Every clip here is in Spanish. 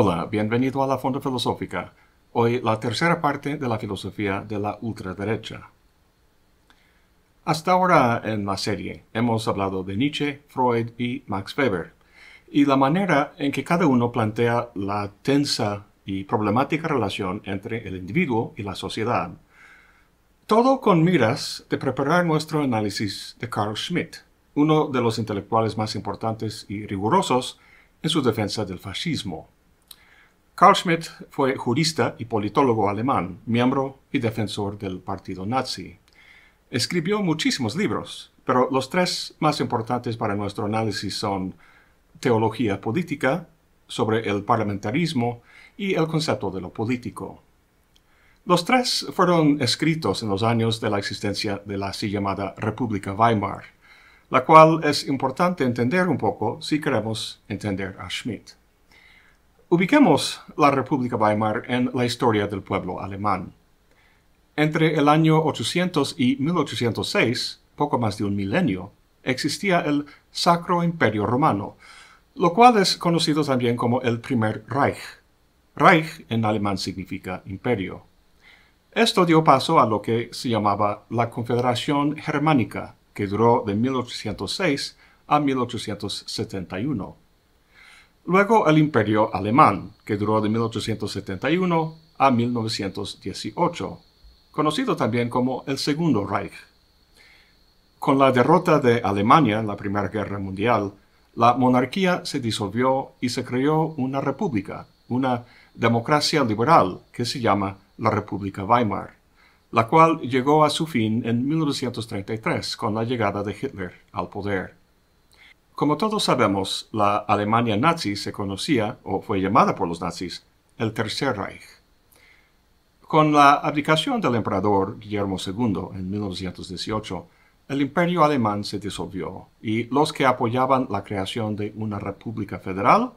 Hola, bienvenido a la Fonda Filosófica. Hoy la tercera parte de la filosofía de la ultraderecha. Hasta ahora en la serie hemos hablado de Nietzsche, Freud y Max Weber, y la manera en que cada uno plantea la tensa y problemática relación entre el individuo y la sociedad. Todo con miras de preparar nuestro análisis de Carl Schmitt, uno de los intelectuales más importantes y rigurosos en su defensa del fascismo. Carl Schmitt fue jurista y politólogo alemán, miembro y defensor del partido nazi. Escribió muchísimos libros, pero los tres más importantes para nuestro análisis son Teología Política, sobre el parlamentarismo y el concepto de lo político. Los tres fueron escritos en los años de la existencia de la así llamada República Weimar, la cual es importante entender un poco si queremos entender a Schmitt. Ubiquemos la República Weimar en la historia del pueblo alemán. Entre el año 800 y 1806, poco más de un milenio, existía el Sacro Imperio Romano, lo cual es conocido también como el Primer Reich. Reich en alemán significa imperio. Esto dio paso a lo que se llamaba la Confederación Germánica, que duró de 1806 a 1871. Luego el imperio alemán, que duró de 1871 a 1918, conocido también como el Segundo Reich. Con la derrota de Alemania en la Primera Guerra Mundial, la monarquía se disolvió y se creó una república, una democracia liberal que se llama la República Weimar, la cual llegó a su fin en 1933 con la llegada de Hitler al poder. Como todos sabemos, la Alemania nazi se conocía, o fue llamada por los nazis, el Tercer Reich. Con la abdicación del emperador Guillermo II en 1918, el imperio alemán se disolvió y los que apoyaban la creación de una república federal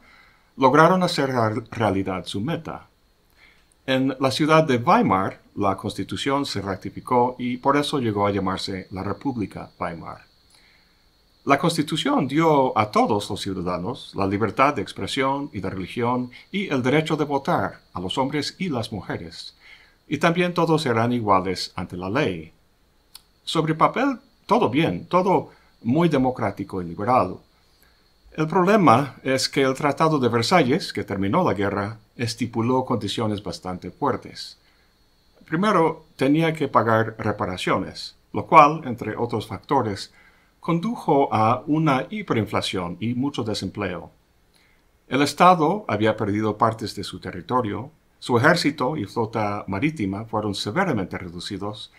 lograron hacer realidad su meta. En la ciudad de Weimar, la constitución se rectificó y por eso llegó a llamarse la República Weimar. La Constitución dio a todos los ciudadanos la libertad de expresión y de religión y el derecho de votar a los hombres y las mujeres, y también todos eran iguales ante la ley. Sobre papel, todo bien, todo muy democrático y liberal. El problema es que el Tratado de Versalles, que terminó la guerra, estipuló condiciones bastante fuertes. Primero, tenía que pagar reparaciones, lo cual, entre otros factores, condujo a una hiperinflación y mucho desempleo. El Estado había perdido partes de su territorio, su ejército y flota marítima fueron severamente reducidos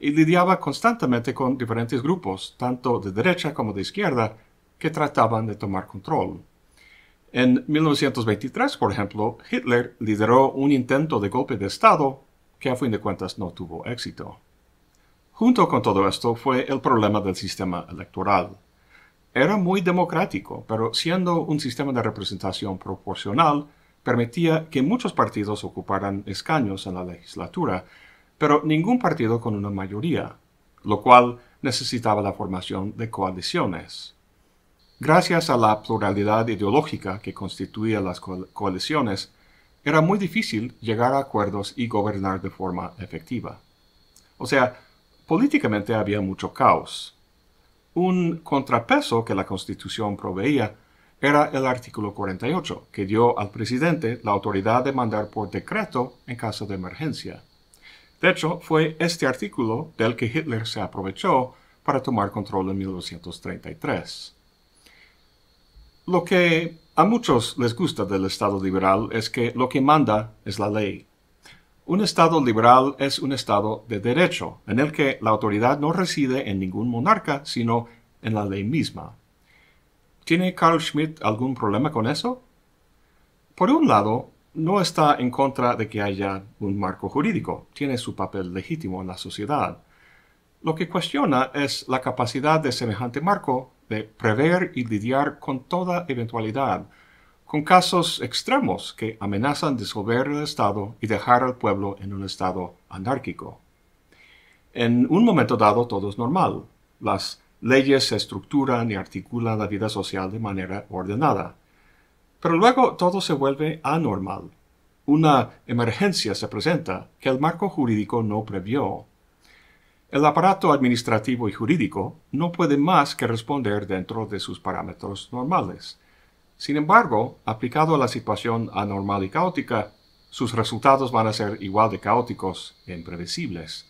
y lidiaba constantemente con diferentes grupos, tanto de derecha como de izquierda, que trataban de tomar control. En 1923, por ejemplo, Hitler lideró un intento de golpe de Estado que a fin de cuentas no tuvo éxito. Junto con todo esto fue el problema del sistema electoral. Era muy democrático, pero siendo un sistema de representación proporcional, permitía que muchos partidos ocuparan escaños en la legislatura, pero ningún partido con una mayoría, lo cual necesitaba la formación de coaliciones. Gracias a la pluralidad ideológica que constituía las coaliciones, era muy difícil llegar a acuerdos y gobernar de forma efectiva. O sea, Políticamente había mucho caos. Un contrapeso que la Constitución proveía era el artículo 48, que dio al presidente la autoridad de mandar por decreto en caso de emergencia. De hecho, fue este artículo del que Hitler se aprovechó para tomar control en 1933. Lo que a muchos les gusta del Estado liberal es que lo que manda es la ley. Un Estado liberal es un Estado de derecho, en el que la autoridad no reside en ningún monarca, sino en la ley misma. ¿Tiene Carl Schmitt algún problema con eso? Por un lado, no está en contra de que haya un marco jurídico, tiene su papel legítimo en la sociedad. Lo que cuestiona es la capacidad de semejante marco de prever y lidiar con toda eventualidad, con casos extremos que amenazan disolver el Estado y dejar al pueblo en un estado anárquico. En un momento dado todo es normal. Las leyes se estructuran y articulan la vida social de manera ordenada. Pero luego todo se vuelve anormal. Una emergencia se presenta que el marco jurídico no previó. El aparato administrativo y jurídico no puede más que responder dentro de sus parámetros normales sin embargo, aplicado a la situación anormal y caótica, sus resultados van a ser igual de caóticos e imprevisibles.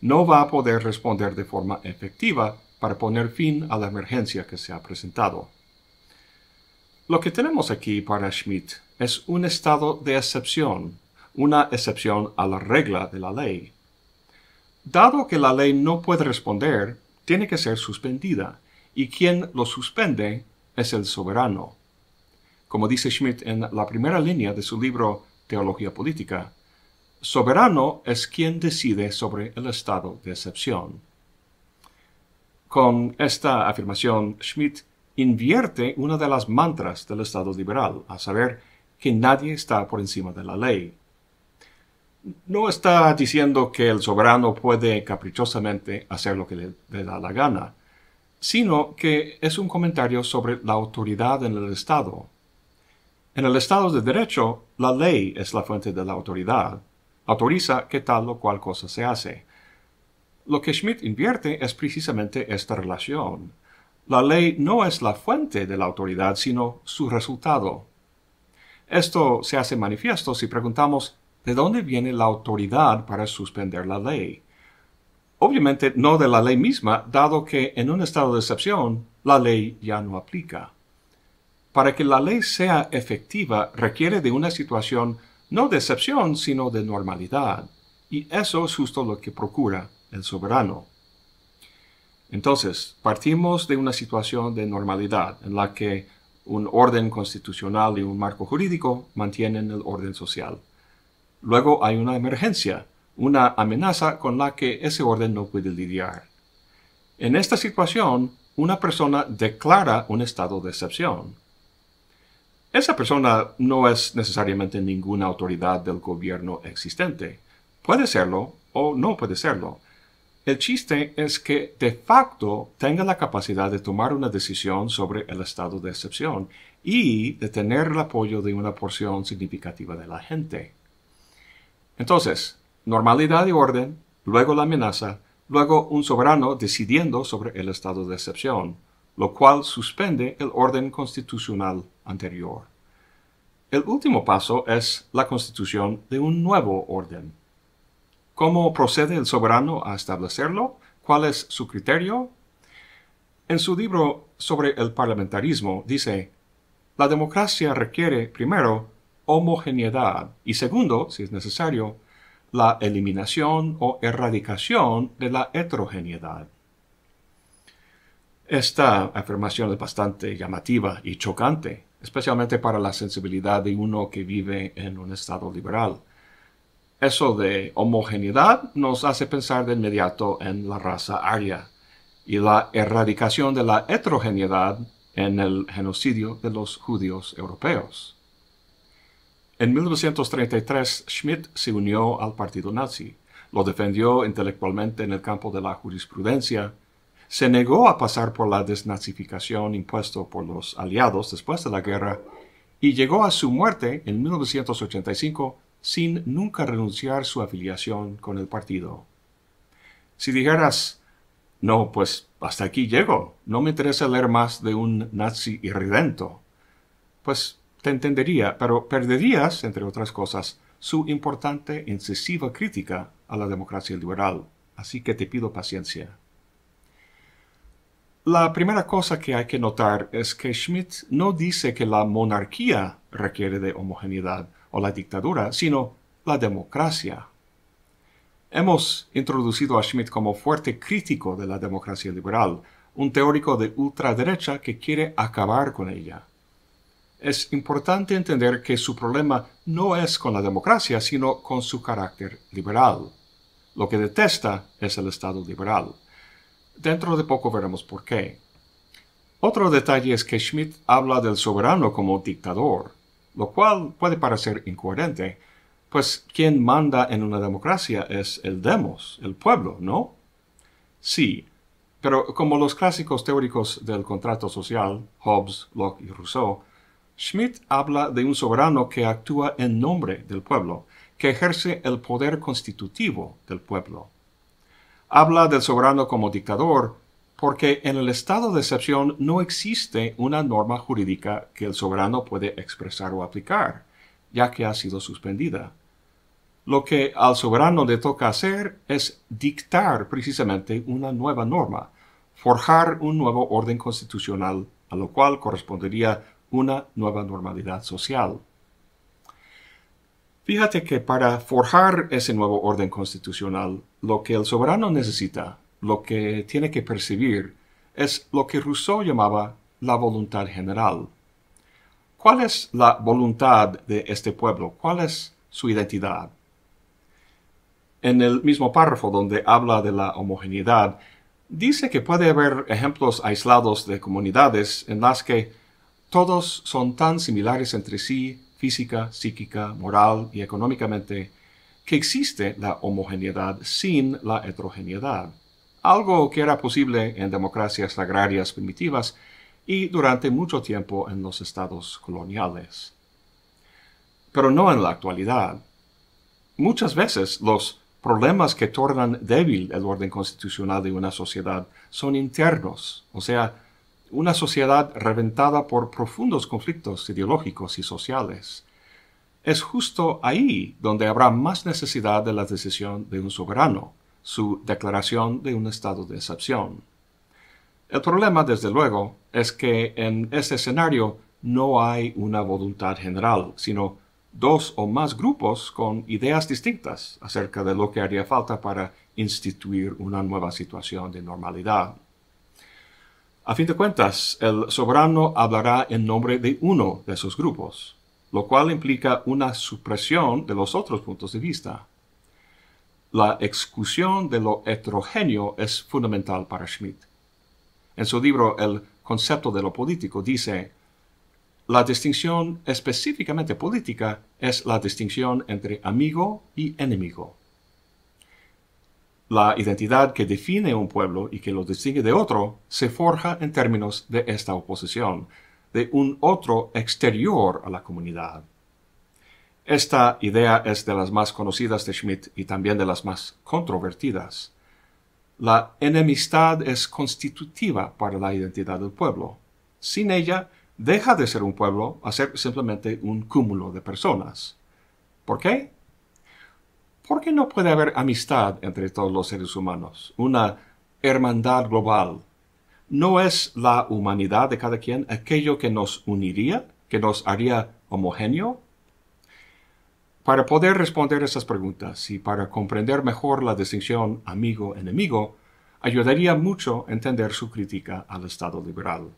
No va a poder responder de forma efectiva para poner fin a la emergencia que se ha presentado. Lo que tenemos aquí para Schmidt es un estado de excepción, una excepción a la regla de la ley. Dado que la ley no puede responder, tiene que ser suspendida, y quien lo suspende es el soberano como dice Schmidt en la primera línea de su libro Teología Política, soberano es quien decide sobre el estado de excepción. Con esta afirmación, Schmidt invierte una de las mantras del Estado liberal, a saber, que nadie está por encima de la ley. No está diciendo que el soberano puede caprichosamente hacer lo que le, le da la gana, sino que es un comentario sobre la autoridad en el Estado, en el Estado de Derecho, la ley es la fuente de la autoridad. Autoriza que tal o cual cosa se hace. Lo que Schmidt invierte es precisamente esta relación. La ley no es la fuente de la autoridad, sino su resultado. Esto se hace manifiesto si preguntamos de dónde viene la autoridad para suspender la ley. Obviamente no de la ley misma, dado que en un estado de excepción la ley ya no aplica. Para que la ley sea efectiva requiere de una situación no de excepción, sino de normalidad, y eso es justo lo que procura el soberano. Entonces, partimos de una situación de normalidad en la que un orden constitucional y un marco jurídico mantienen el orden social. Luego hay una emergencia, una amenaza con la que ese orden no puede lidiar. En esta situación, una persona declara un estado de excepción esa persona no es necesariamente ninguna autoridad del gobierno existente. Puede serlo o no puede serlo. El chiste es que de facto tenga la capacidad de tomar una decisión sobre el estado de excepción y de tener el apoyo de una porción significativa de la gente. Entonces, normalidad y orden, luego la amenaza, luego un soberano decidiendo sobre el estado de excepción, lo cual suspende el orden constitucional anterior. El último paso es la constitución de un nuevo orden. ¿Cómo procede el soberano a establecerlo? ¿Cuál es su criterio? En su libro sobre el parlamentarismo dice, la democracia requiere, primero, homogeneidad y segundo, si es necesario, la eliminación o erradicación de la heterogeneidad. Esta afirmación es bastante llamativa y chocante especialmente para la sensibilidad de uno que vive en un Estado liberal. Eso de homogeneidad nos hace pensar de inmediato en la raza aria y la erradicación de la heterogeneidad en el genocidio de los judíos europeos. En 1933, Schmidt se unió al partido nazi, lo defendió intelectualmente en el campo de la jurisprudencia se negó a pasar por la desnazificación impuesto por los aliados después de la guerra y llegó a su muerte en 1985 sin nunca renunciar su afiliación con el partido. Si dijeras, no, pues hasta aquí llego, no me interesa leer más de un nazi irredento, pues te entendería, pero perderías, entre otras cosas, su importante incisiva crítica a la democracia liberal. Así que te pido paciencia. La primera cosa que hay que notar es que Schmitt no dice que la monarquía requiere de homogeneidad o la dictadura, sino la democracia. Hemos introducido a Schmitt como fuerte crítico de la democracia liberal, un teórico de ultraderecha que quiere acabar con ella. Es importante entender que su problema no es con la democracia, sino con su carácter liberal. Lo que detesta es el Estado liberal. Dentro de poco veremos por qué. Otro detalle es que Schmidt habla del soberano como dictador, lo cual puede parecer incoherente, pues quien manda en una democracia es el demos, el pueblo, ¿no? Sí, pero como los clásicos teóricos del contrato social, Hobbes, Locke y Rousseau, Schmidt habla de un soberano que actúa en nombre del pueblo, que ejerce el poder constitutivo del pueblo habla del soberano como dictador porque en el estado de excepción no existe una norma jurídica que el soberano puede expresar o aplicar, ya que ha sido suspendida. Lo que al soberano le toca hacer es dictar precisamente una nueva norma, forjar un nuevo orden constitucional, a lo cual correspondería una nueva normalidad social. Fíjate que para forjar ese nuevo orden constitucional, lo que el soberano necesita, lo que tiene que percibir, es lo que Rousseau llamaba la voluntad general. ¿Cuál es la voluntad de este pueblo? ¿Cuál es su identidad? En el mismo párrafo donde habla de la homogeneidad, dice que puede haber ejemplos aislados de comunidades en las que todos son tan similares entre sí física, psíquica, moral y económicamente que existe la homogeneidad sin la heterogeneidad, algo que era posible en democracias agrarias primitivas y durante mucho tiempo en los estados coloniales. Pero no en la actualidad. Muchas veces los problemas que tornan débil el orden constitucional de una sociedad son internos, o sea, una sociedad reventada por profundos conflictos ideológicos y sociales. Es justo ahí donde habrá más necesidad de la decisión de un soberano, su declaración de un estado de excepción. El problema, desde luego, es que en ese escenario no hay una voluntad general, sino dos o más grupos con ideas distintas acerca de lo que haría falta para instituir una nueva situación de normalidad. A fin de cuentas, el soberano hablará en nombre de uno de esos grupos, lo cual implica una supresión de los otros puntos de vista. La exclusión de lo heterogéneo es fundamental para Schmidt. En su libro El concepto de lo político dice, la distinción específicamente política es la distinción entre amigo y enemigo. La identidad que define un pueblo y que lo distingue de otro se forja en términos de esta oposición, de un otro exterior a la comunidad. Esta idea es de las más conocidas de Schmidt y también de las más controvertidas. La enemistad es constitutiva para la identidad del pueblo. Sin ella, deja de ser un pueblo a ser simplemente un cúmulo de personas. ¿Por qué? ¿por qué no puede haber amistad entre todos los seres humanos? Una hermandad global. ¿No es la humanidad de cada quien aquello que nos uniría, que nos haría homogéneo? Para poder responder esas preguntas y para comprender mejor la distinción amigo-enemigo, ayudaría mucho entender su crítica al Estado liberal.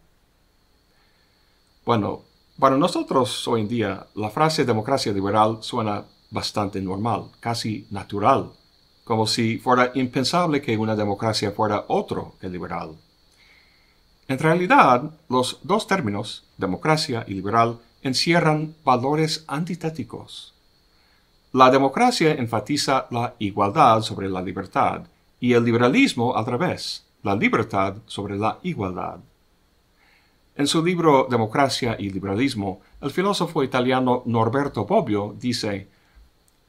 Bueno, para nosotros hoy en día la frase democracia liberal suena bastante normal, casi natural, como si fuera impensable que una democracia fuera otro que liberal. En realidad, los dos términos, democracia y liberal, encierran valores antitéticos. La democracia enfatiza la igualdad sobre la libertad y el liberalismo al revés, la libertad sobre la igualdad. En su libro Democracia y Liberalismo, el filósofo italiano Norberto Bobbio dice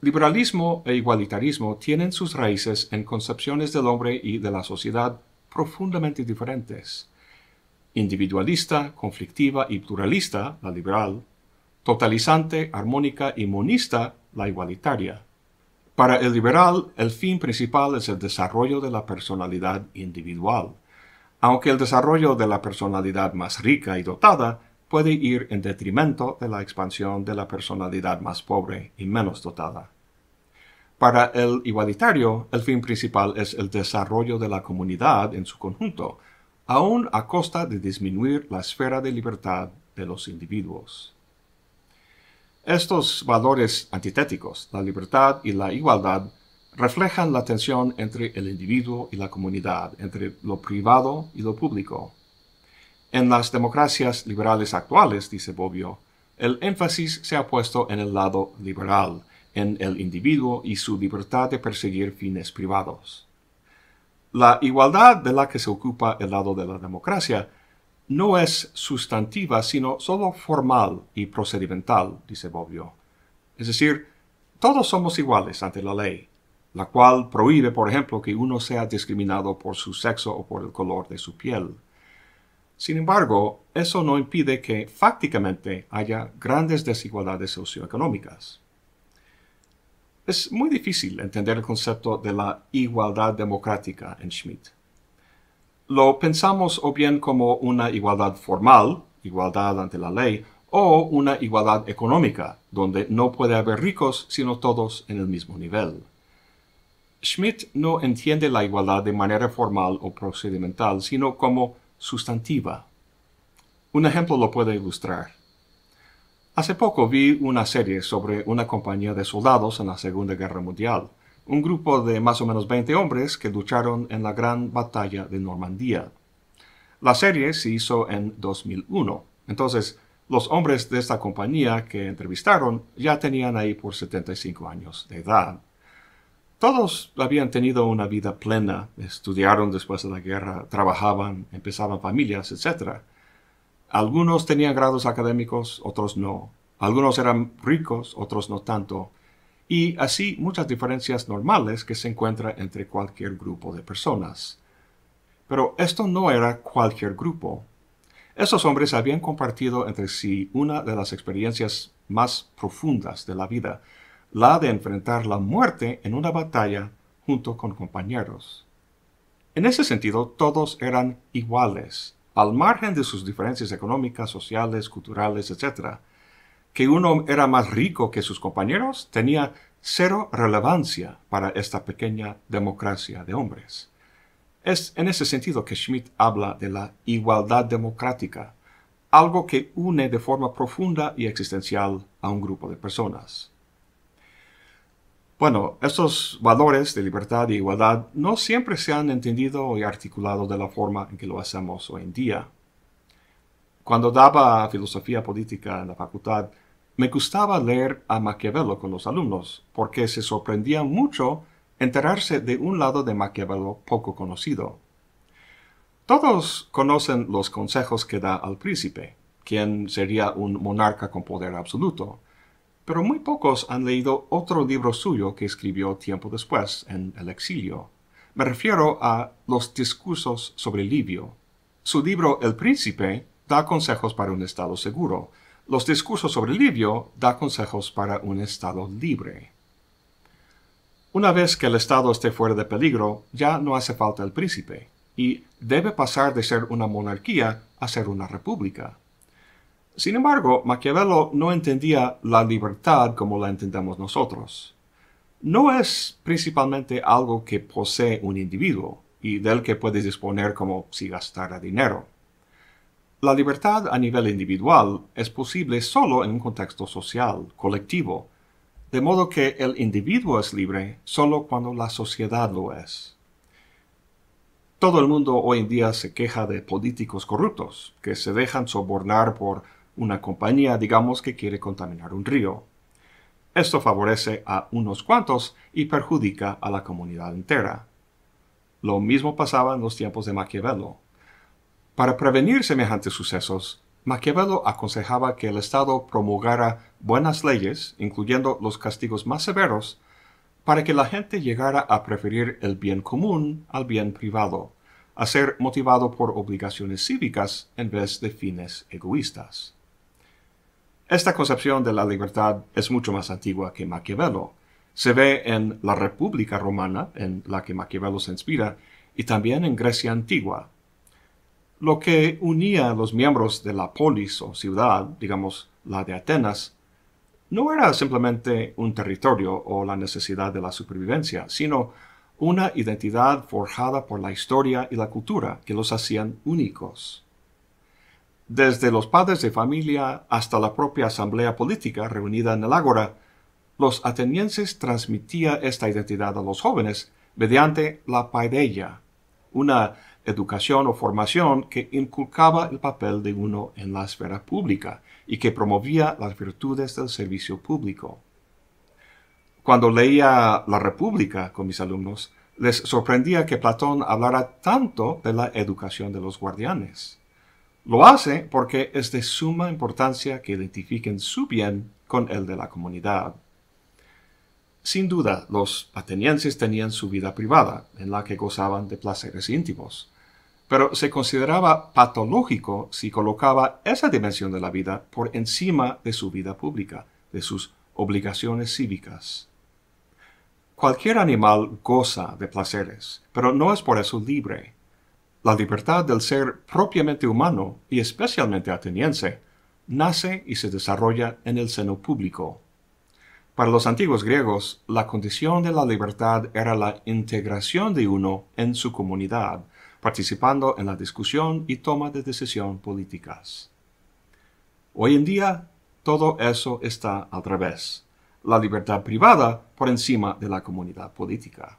Liberalismo e igualitarismo tienen sus raíces en concepciones del hombre y de la sociedad profundamente diferentes. Individualista, conflictiva y pluralista, la liberal, totalizante, armónica y monista, la igualitaria. Para el liberal, el fin principal es el desarrollo de la personalidad individual, aunque el desarrollo de la personalidad más rica y dotada puede ir en detrimento de la expansión de la personalidad más pobre y menos dotada. Para el igualitario, el fin principal es el desarrollo de la comunidad en su conjunto, aun a costa de disminuir la esfera de libertad de los individuos. Estos valores antitéticos, la libertad y la igualdad, reflejan la tensión entre el individuo y la comunidad, entre lo privado y lo público, en las democracias liberales actuales, dice Bobbio, el énfasis se ha puesto en el lado liberal, en el individuo y su libertad de perseguir fines privados. La igualdad de la que se ocupa el lado de la democracia no es sustantiva, sino solo formal y procedimental, dice Bobbio. Es decir, todos somos iguales ante la ley, la cual prohíbe, por ejemplo, que uno sea discriminado por su sexo o por el color de su piel. Sin embargo, eso no impide que fácticamente haya grandes desigualdades socioeconómicas. Es muy difícil entender el concepto de la igualdad democrática en Schmidt. Lo pensamos o bien como una igualdad formal, igualdad ante la ley, o una igualdad económica, donde no puede haber ricos sino todos en el mismo nivel. Schmidt no entiende la igualdad de manera formal o procedimental, sino como sustantiva. Un ejemplo lo puede ilustrar. Hace poco vi una serie sobre una compañía de soldados en la Segunda Guerra Mundial, un grupo de más o menos 20 hombres que lucharon en la gran batalla de Normandía. La serie se hizo en 2001, entonces los hombres de esta compañía que entrevistaron ya tenían ahí por 75 años de edad todos habían tenido una vida plena, estudiaron después de la guerra, trabajaban, empezaban familias, etc. Algunos tenían grados académicos, otros no. Algunos eran ricos, otros no tanto. Y así muchas diferencias normales que se encuentran entre cualquier grupo de personas. Pero esto no era cualquier grupo. Esos hombres habían compartido entre sí una de las experiencias más profundas de la vida, la de enfrentar la muerte en una batalla junto con compañeros. En ese sentido, todos eran iguales, al margen de sus diferencias económicas, sociales, culturales, etc. Que uno era más rico que sus compañeros tenía cero relevancia para esta pequeña democracia de hombres. Es en ese sentido que Schmidt habla de la igualdad democrática, algo que une de forma profunda y existencial a un grupo de personas. Bueno, estos valores de libertad y igualdad no siempre se han entendido y articulado de la forma en que lo hacemos hoy en día. Cuando daba filosofía política en la facultad, me gustaba leer a Maquiavelo con los alumnos, porque se sorprendía mucho enterarse de un lado de Maquiavelo poco conocido. Todos conocen los consejos que da al príncipe, quien sería un monarca con poder absoluto, pero muy pocos han leído otro libro suyo que escribió tiempo después, en el exilio. Me refiero a Los discursos sobre Livio. Su libro El Príncipe da consejos para un Estado seguro. Los discursos sobre Livio da consejos para un Estado libre. Una vez que el Estado esté fuera de peligro, ya no hace falta el príncipe, y debe pasar de ser una monarquía a ser una república. Sin embargo, Maquiavelo no entendía la libertad como la entendemos nosotros. No es principalmente algo que posee un individuo y del que puede disponer como si gastara dinero. La libertad a nivel individual es posible solo en un contexto social, colectivo, de modo que el individuo es libre solo cuando la sociedad lo es. Todo el mundo hoy en día se queja de políticos corruptos, que se dejan sobornar por una compañía, digamos, que quiere contaminar un río. Esto favorece a unos cuantos y perjudica a la comunidad entera. Lo mismo pasaba en los tiempos de Maquiavelo. Para prevenir semejantes sucesos, Maquiavelo aconsejaba que el Estado promulgara buenas leyes, incluyendo los castigos más severos, para que la gente llegara a preferir el bien común al bien privado, a ser motivado por obligaciones cívicas en vez de fines egoístas. Esta concepción de la libertad es mucho más antigua que Maquiavelo. Se ve en la República Romana, en la que Maquiavelo se inspira, y también en Grecia antigua. Lo que unía a los miembros de la polis o ciudad, digamos la de Atenas, no era simplemente un territorio o la necesidad de la supervivencia, sino una identidad forjada por la historia y la cultura que los hacían únicos desde los padres de familia hasta la propia asamblea política reunida en el Ágora, los atenienses transmitía esta identidad a los jóvenes mediante la paideia, una educación o formación que inculcaba el papel de uno en la esfera pública y que promovía las virtudes del servicio público. Cuando leía La República con mis alumnos, les sorprendía que Platón hablara tanto de la educación de los guardianes. Lo hace porque es de suma importancia que identifiquen su bien con el de la comunidad. Sin duda, los atenienses tenían su vida privada, en la que gozaban de placeres íntimos, pero se consideraba patológico si colocaba esa dimensión de la vida por encima de su vida pública, de sus obligaciones cívicas. Cualquier animal goza de placeres, pero no es por eso libre. La libertad del ser propiamente humano y especialmente ateniense nace y se desarrolla en el seno público. Para los antiguos griegos, la condición de la libertad era la integración de uno en su comunidad, participando en la discusión y toma de decisión políticas. Hoy en día, todo eso está al revés. La libertad privada por encima de la comunidad política.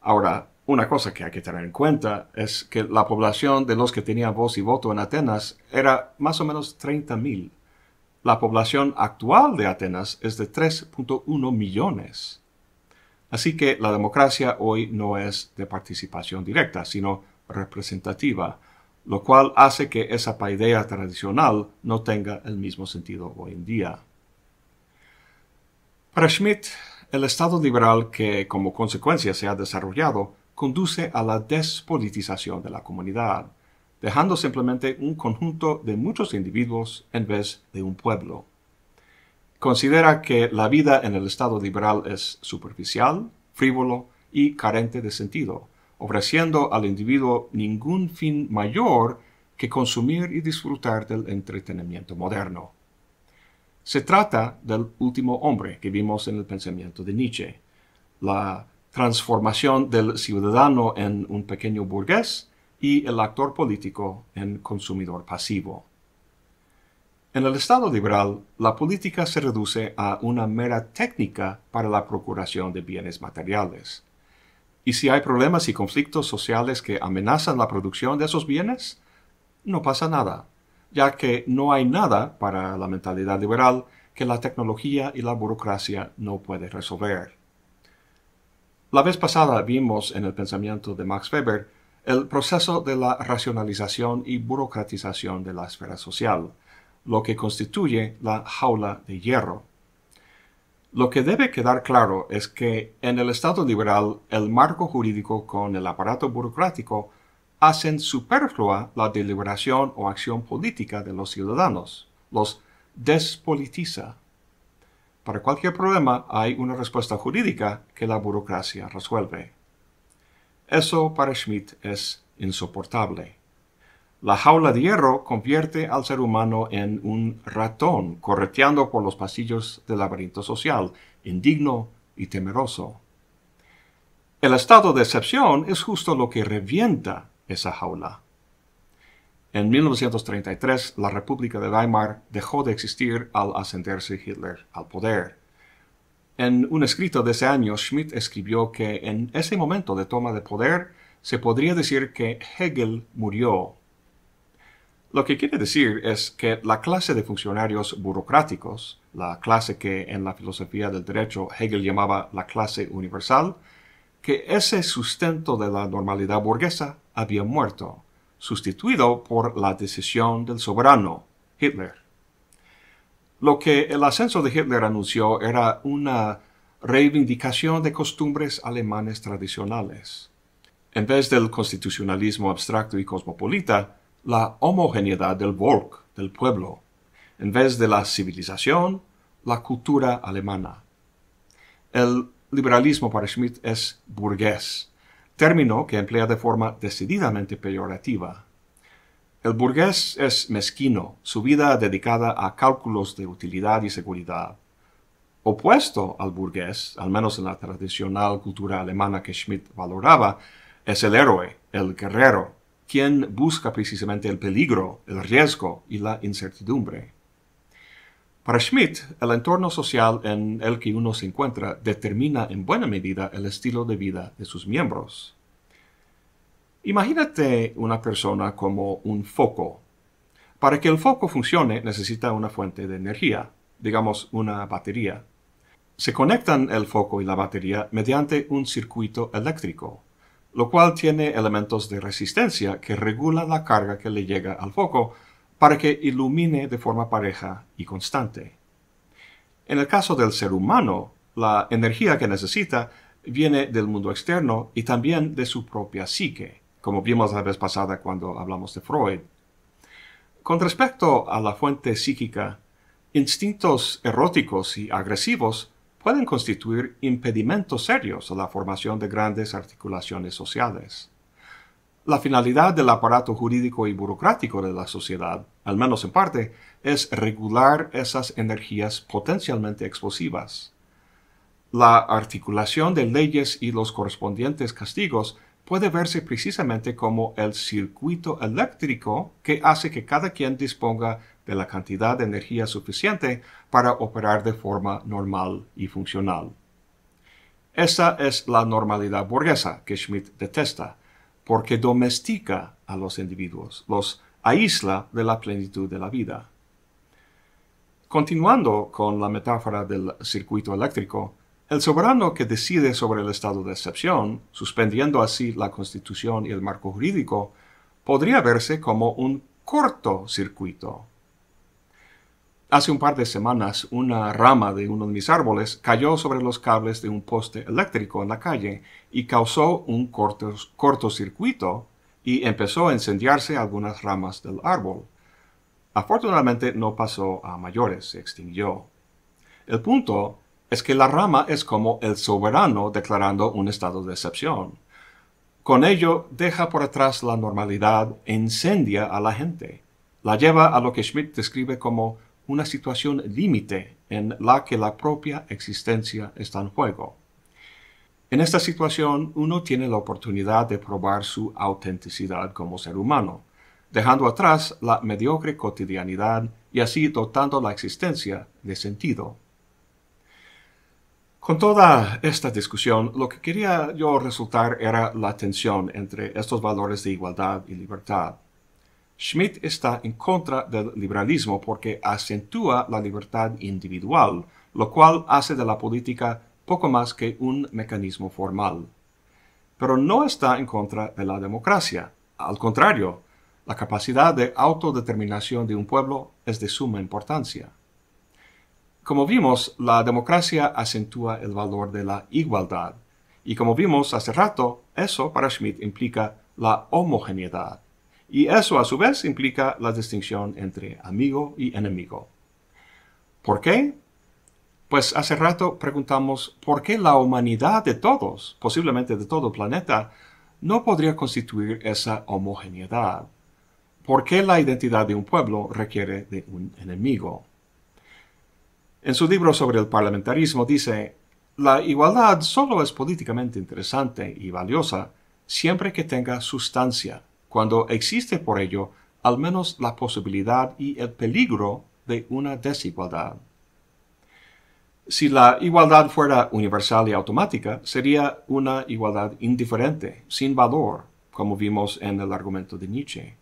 Ahora, una cosa que hay que tener en cuenta es que la población de los que tenían voz y voto en Atenas era más o menos 30.000. La población actual de Atenas es de 3.1 millones. Así que la democracia hoy no es de participación directa, sino representativa, lo cual hace que esa paidea tradicional no tenga el mismo sentido hoy en día. Para Schmidt, el Estado liberal que como consecuencia se ha desarrollado conduce a la despolitización de la comunidad, dejando simplemente un conjunto de muchos individuos en vez de un pueblo. Considera que la vida en el Estado liberal es superficial, frívolo y carente de sentido, ofreciendo al individuo ningún fin mayor que consumir y disfrutar del entretenimiento moderno. Se trata del último hombre que vimos en el pensamiento de Nietzsche, la transformación del ciudadano en un pequeño burgués y el actor político en consumidor pasivo. En el Estado liberal, la política se reduce a una mera técnica para la procuración de bienes materiales. Y si hay problemas y conflictos sociales que amenazan la producción de esos bienes, no pasa nada, ya que no hay nada para la mentalidad liberal que la tecnología y la burocracia no puede resolver. La vez pasada vimos en el pensamiento de Max Weber el proceso de la racionalización y burocratización de la esfera social, lo que constituye la jaula de hierro. Lo que debe quedar claro es que en el Estado liberal el marco jurídico con el aparato burocrático hacen superflua la deliberación o acción política de los ciudadanos, los despolitiza para cualquier problema hay una respuesta jurídica que la burocracia resuelve. Eso para Schmidt es insoportable. La jaula de hierro convierte al ser humano en un ratón correteando por los pasillos del laberinto social, indigno y temeroso. El estado de excepción es justo lo que revienta esa jaula. En 1933, la República de Weimar dejó de existir al ascenderse Hitler al poder. En un escrito de ese año, Schmidt escribió que en ese momento de toma de poder se podría decir que Hegel murió. Lo que quiere decir es que la clase de funcionarios burocráticos, la clase que en la filosofía del derecho Hegel llamaba la clase universal, que ese sustento de la normalidad burguesa había muerto sustituido por la decisión del soberano, Hitler. Lo que el ascenso de Hitler anunció era una reivindicación de costumbres alemanes tradicionales. En vez del constitucionalismo abstracto y cosmopolita, la homogeneidad del Volk, del pueblo, en vez de la civilización, la cultura alemana. El liberalismo para Schmidt es burgués, término que emplea de forma decididamente peyorativa. El burgués es mezquino, su vida dedicada a cálculos de utilidad y seguridad. Opuesto al burgués, al menos en la tradicional cultura alemana que Schmidt valoraba, es el héroe, el guerrero, quien busca precisamente el peligro, el riesgo y la incertidumbre. Para Schmidt, el entorno social en el que uno se encuentra determina en buena medida el estilo de vida de sus miembros. Imagínate una persona como un foco. Para que el foco funcione necesita una fuente de energía, digamos una batería. Se conectan el foco y la batería mediante un circuito eléctrico, lo cual tiene elementos de resistencia que regulan la carga que le llega al foco para que ilumine de forma pareja y constante. En el caso del ser humano, la energía que necesita viene del mundo externo y también de su propia psique, como vimos la vez pasada cuando hablamos de Freud. Con respecto a la fuente psíquica, instintos eróticos y agresivos pueden constituir impedimentos serios a la formación de grandes articulaciones sociales. La finalidad del aparato jurídico y burocrático de la sociedad al menos en parte, es regular esas energías potencialmente explosivas. La articulación de leyes y los correspondientes castigos puede verse precisamente como el circuito eléctrico que hace que cada quien disponga de la cantidad de energía suficiente para operar de forma normal y funcional. Esa es la normalidad burguesa que Schmidt detesta, porque domestica a los individuos, los aísla de la plenitud de la vida. Continuando con la metáfora del circuito eléctrico, el soberano que decide sobre el estado de excepción, suspendiendo así la constitución y el marco jurídico, podría verse como un cortocircuito. Hace un par de semanas una rama de uno de mis árboles cayó sobre los cables de un poste eléctrico en la calle y causó un cortocircuito y empezó a incendiarse algunas ramas del árbol. Afortunadamente no pasó a mayores, se extinguió. El punto es que la rama es como el soberano declarando un estado de excepción. Con ello deja por atrás la normalidad e incendia a la gente. La lleva a lo que Schmidt describe como una situación límite en la que la propia existencia está en juego. En esta situación, uno tiene la oportunidad de probar su autenticidad como ser humano, dejando atrás la mediocre cotidianidad y así dotando la existencia de sentido. Con toda esta discusión, lo que quería yo resultar era la tensión entre estos valores de igualdad y libertad. Schmidt está en contra del liberalismo porque acentúa la libertad individual, lo cual hace de la política poco más que un mecanismo formal. Pero no está en contra de la democracia. Al contrario, la capacidad de autodeterminación de un pueblo es de suma importancia. Como vimos, la democracia acentúa el valor de la igualdad, y como vimos hace rato, eso para Schmidt implica la homogeneidad, y eso a su vez implica la distinción entre amigo y enemigo. ¿Por qué? Pues hace rato preguntamos por qué la humanidad de todos, posiblemente de todo planeta, no podría constituir esa homogeneidad. ¿Por qué la identidad de un pueblo requiere de un enemigo? En su libro sobre el parlamentarismo dice, la igualdad solo es políticamente interesante y valiosa siempre que tenga sustancia, cuando existe por ello al menos la posibilidad y el peligro de una desigualdad. Si la igualdad fuera universal y automática, sería una igualdad indiferente, sin valor, como vimos en el argumento de Nietzsche.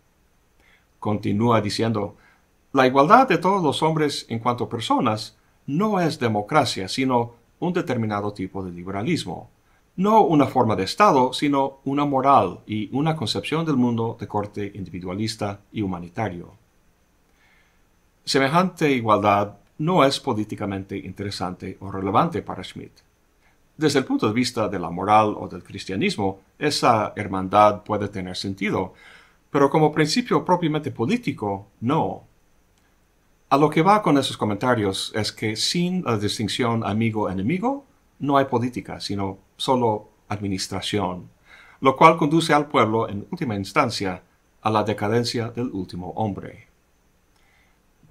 Continúa diciendo, la igualdad de todos los hombres en cuanto personas no es democracia, sino un determinado tipo de liberalismo. No una forma de Estado, sino una moral y una concepción del mundo de corte individualista y humanitario. Semejante igualdad no es políticamente interesante o relevante para Schmidt. Desde el punto de vista de la moral o del cristianismo, esa hermandad puede tener sentido, pero como principio propiamente político, no. A lo que va con esos comentarios es que sin la distinción amigo-enemigo, no hay política, sino solo administración, lo cual conduce al pueblo, en última instancia, a la decadencia del último hombre.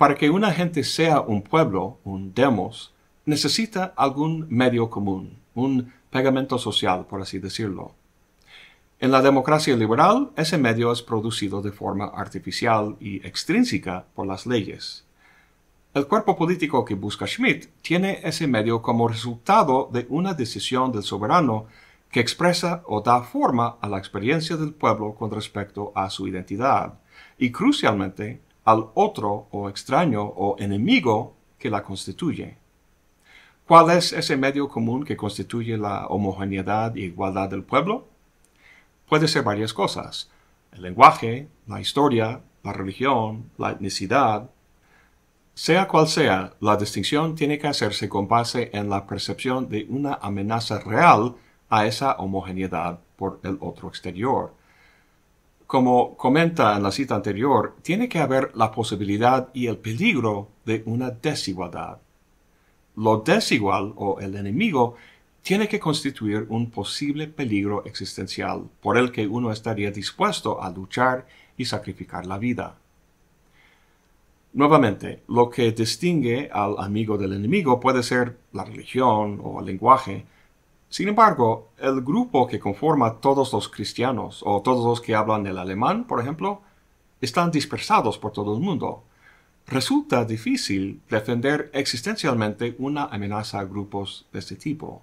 Para que una gente sea un pueblo, un demos, necesita algún medio común, un pegamento social, por así decirlo. En la democracia liberal, ese medio es producido de forma artificial y extrínseca por las leyes. El cuerpo político que busca Schmidt tiene ese medio como resultado de una decisión del soberano que expresa o da forma a la experiencia del pueblo con respecto a su identidad y, crucialmente, al otro o extraño o enemigo que la constituye. ¿Cuál es ese medio común que constituye la homogeneidad e igualdad del pueblo? Puede ser varias cosas. El lenguaje, la historia, la religión, la etnicidad. Sea cual sea, la distinción tiene que hacerse con base en la percepción de una amenaza real a esa homogeneidad por el otro exterior como comenta en la cita anterior, tiene que haber la posibilidad y el peligro de una desigualdad. Lo desigual o el enemigo tiene que constituir un posible peligro existencial por el que uno estaría dispuesto a luchar y sacrificar la vida. Nuevamente, lo que distingue al amigo del enemigo puede ser la religión o el lenguaje, sin embargo, el grupo que conforma todos los cristianos o todos los que hablan el alemán, por ejemplo, están dispersados por todo el mundo. Resulta difícil defender existencialmente una amenaza a grupos de este tipo.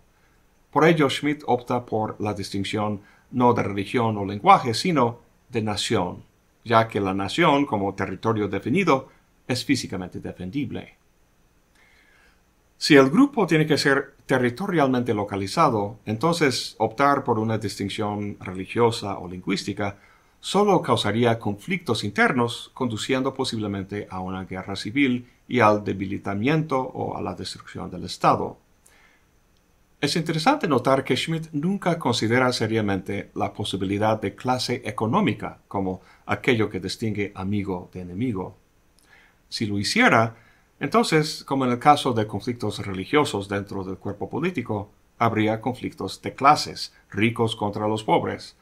Por ello, Schmidt opta por la distinción no de religión o lenguaje, sino de nación, ya que la nación como territorio definido es físicamente defendible. Si el grupo tiene que ser territorialmente localizado, entonces optar por una distinción religiosa o lingüística solo causaría conflictos internos, conduciendo posiblemente a una guerra civil y al debilitamiento o a la destrucción del Estado. Es interesante notar que Schmidt nunca considera seriamente la posibilidad de clase económica como aquello que distingue amigo de enemigo. Si lo hiciera, entonces, como en el caso de conflictos religiosos dentro del cuerpo político, habría conflictos de clases, ricos contra los pobres,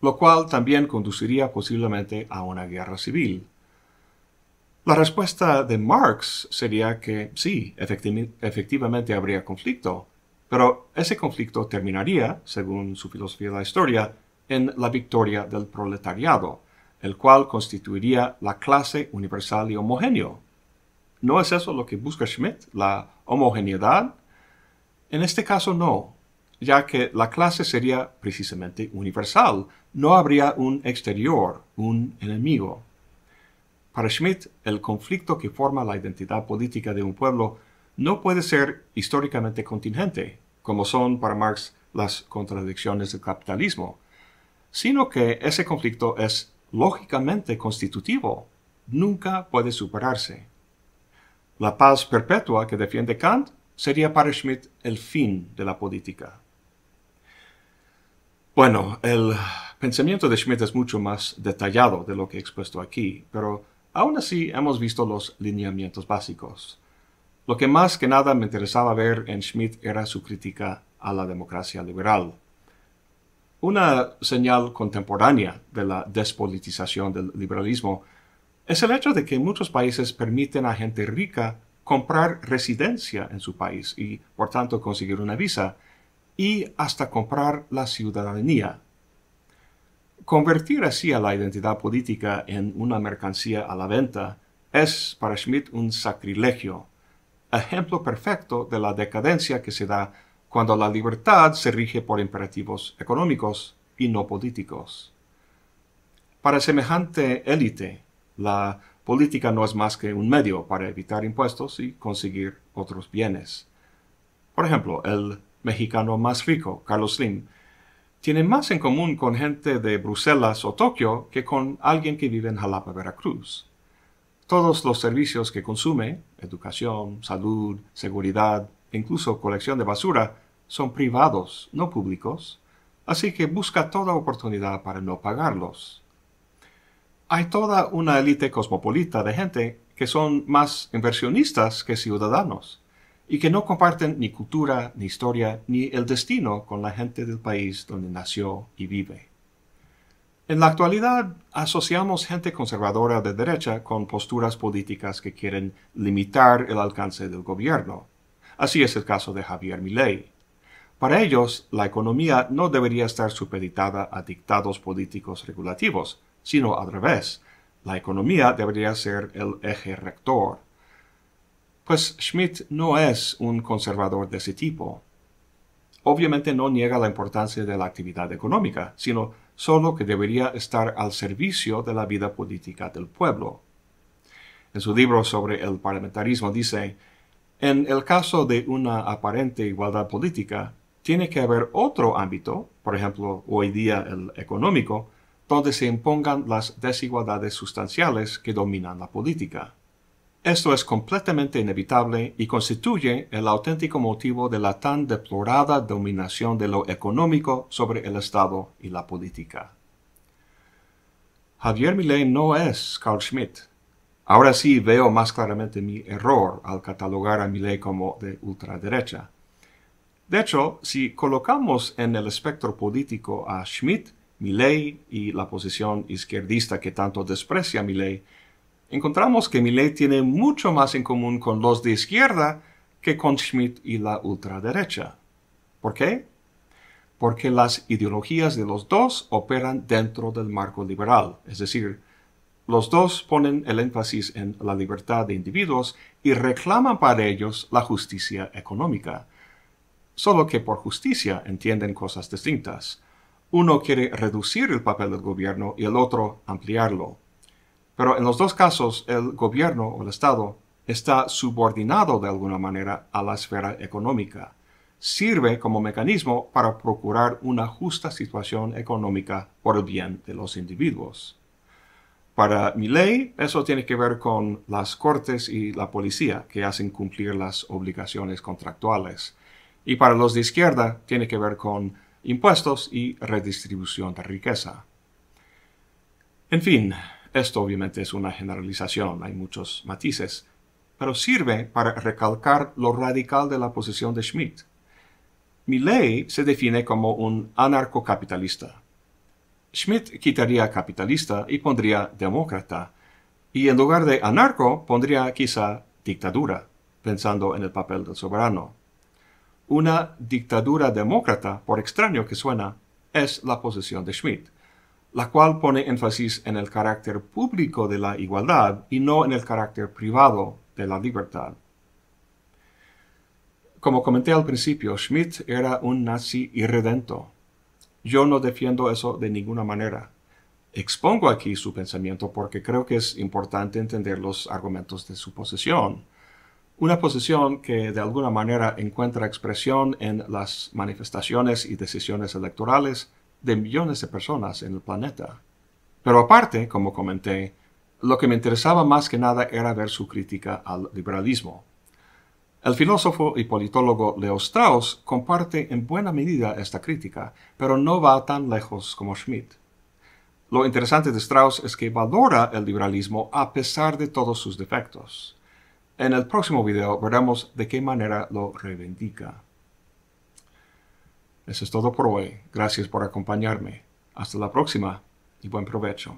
lo cual también conduciría posiblemente a una guerra civil. La respuesta de Marx sería que sí, efectivamente habría conflicto, pero ese conflicto terminaría, según su filosofía de la historia, en la victoria del proletariado, el cual constituiría la clase universal y homogéneo, ¿No es eso lo que busca Schmidt, la homogeneidad? En este caso no, ya que la clase sería precisamente universal, no habría un exterior, un enemigo. Para Schmidt, el conflicto que forma la identidad política de un pueblo no puede ser históricamente contingente, como son para Marx las contradicciones del capitalismo, sino que ese conflicto es lógicamente constitutivo, nunca puede superarse. La paz perpetua que defiende Kant sería para Schmitt el fin de la política. Bueno, el pensamiento de Schmitt es mucho más detallado de lo que he expuesto aquí, pero aún así hemos visto los lineamientos básicos. Lo que más que nada me interesaba ver en Schmitt era su crítica a la democracia liberal. Una señal contemporánea de la despolitización del liberalismo es el hecho de que muchos países permiten a gente rica comprar residencia en su país y, por tanto, conseguir una visa, y hasta comprar la ciudadanía. Convertir así a la identidad política en una mercancía a la venta es para Schmidt un sacrilegio, ejemplo perfecto de la decadencia que se da cuando la libertad se rige por imperativos económicos y no políticos. Para semejante élite, la política no es más que un medio para evitar impuestos y conseguir otros bienes. Por ejemplo, el mexicano más rico, Carlos Slim, tiene más en común con gente de Bruselas o Tokio que con alguien que vive en Jalapa, Veracruz. Todos los servicios que consume, educación, salud, seguridad, incluso colección de basura, son privados, no públicos, así que busca toda oportunidad para no pagarlos hay toda una élite cosmopolita de gente que son más inversionistas que ciudadanos y que no comparten ni cultura, ni historia, ni el destino con la gente del país donde nació y vive. En la actualidad asociamos gente conservadora de derecha con posturas políticas que quieren limitar el alcance del gobierno. Así es el caso de Javier Milei. Para ellos, la economía no debería estar supeditada a dictados políticos regulativos, sino al revés. La economía debería ser el eje rector. Pues Schmidt no es un conservador de ese tipo. Obviamente no niega la importancia de la actividad económica, sino solo que debería estar al servicio de la vida política del pueblo. En su libro sobre el parlamentarismo dice, en el caso de una aparente igualdad política, tiene que haber otro ámbito, por ejemplo, hoy día el económico, donde se impongan las desigualdades sustanciales que dominan la política. Esto es completamente inevitable y constituye el auténtico motivo de la tan deplorada dominación de lo económico sobre el Estado y la política. Javier Millet no es Carl Schmitt. Ahora sí veo más claramente mi error al catalogar a Millet como de ultraderecha. De hecho, si colocamos en el espectro político a Schmitt, Milley y la posición izquierdista que tanto desprecia Millet, encontramos que Milley tiene mucho más en común con los de izquierda que con Schmidt y la ultraderecha. ¿Por qué? Porque las ideologías de los dos operan dentro del marco liberal, es decir, los dos ponen el énfasis en la libertad de individuos y reclaman para ellos la justicia económica, solo que por justicia entienden cosas distintas. Uno quiere reducir el papel del gobierno y el otro ampliarlo. Pero en los dos casos el gobierno o el Estado está subordinado de alguna manera a la esfera económica. Sirve como mecanismo para procurar una justa situación económica por el bien de los individuos. Para mi ley, eso tiene que ver con las cortes y la policía, que hacen cumplir las obligaciones contractuales. Y para los de izquierda, tiene que ver con impuestos y redistribución de riqueza. En fin, esto obviamente es una generalización, hay muchos matices, pero sirve para recalcar lo radical de la posición de Schmidt. Mi ley se define como un anarcocapitalista. Schmidt quitaría capitalista y pondría demócrata, y en lugar de anarco pondría quizá dictadura, pensando en el papel del soberano una dictadura demócrata, por extraño que suena, es la posición de Schmidt, la cual pone énfasis en el carácter público de la igualdad y no en el carácter privado de la libertad. Como comenté al principio, Schmidt era un nazi irredento. Yo no defiendo eso de ninguna manera. Expongo aquí su pensamiento porque creo que es importante entender los argumentos de su posición. Una posición que de alguna manera encuentra expresión en las manifestaciones y decisiones electorales de millones de personas en el planeta. Pero aparte, como comenté, lo que me interesaba más que nada era ver su crítica al liberalismo. El filósofo y politólogo Leo Strauss comparte en buena medida esta crítica, pero no va tan lejos como Schmidt. Lo interesante de Strauss es que valora el liberalismo a pesar de todos sus defectos. En el próximo video veremos de qué manera lo reivindica. Eso es todo por hoy. Gracias por acompañarme. Hasta la próxima y buen provecho.